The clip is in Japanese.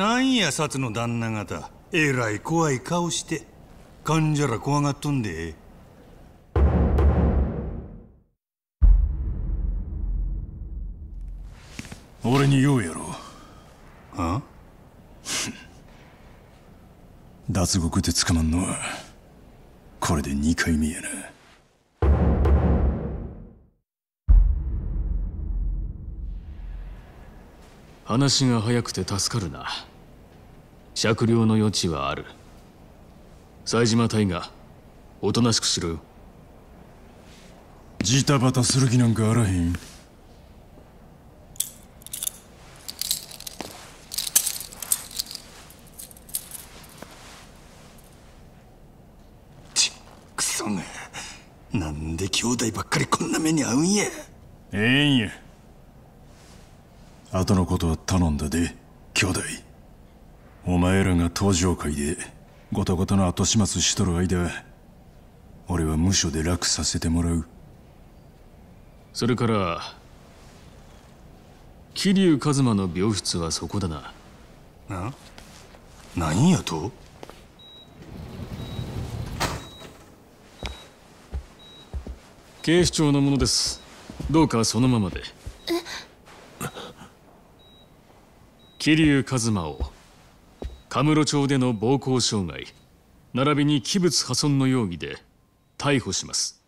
なんや札の旦那方えらい怖い顔して患者ら怖がっとんで俺に用やろあ 脱獄で捕まんのはこれで2回目やな話が早くて助かるな酌量の余地はある冴島大がおとなしくしろよジタバタする気なんかあらへんちくそがなんで兄弟ばっかりこんな目に遭うんやええんや後のことは頼んだで兄弟お前らが登場会でごたごたの後始末しとる間俺は無所で楽させてもらうそれから桐生一馬の病室はそこだなな何やと警視庁の者ですどうかそのままで桐生一馬をカムロ町での暴行傷害並びに器物破損の容疑で逮捕します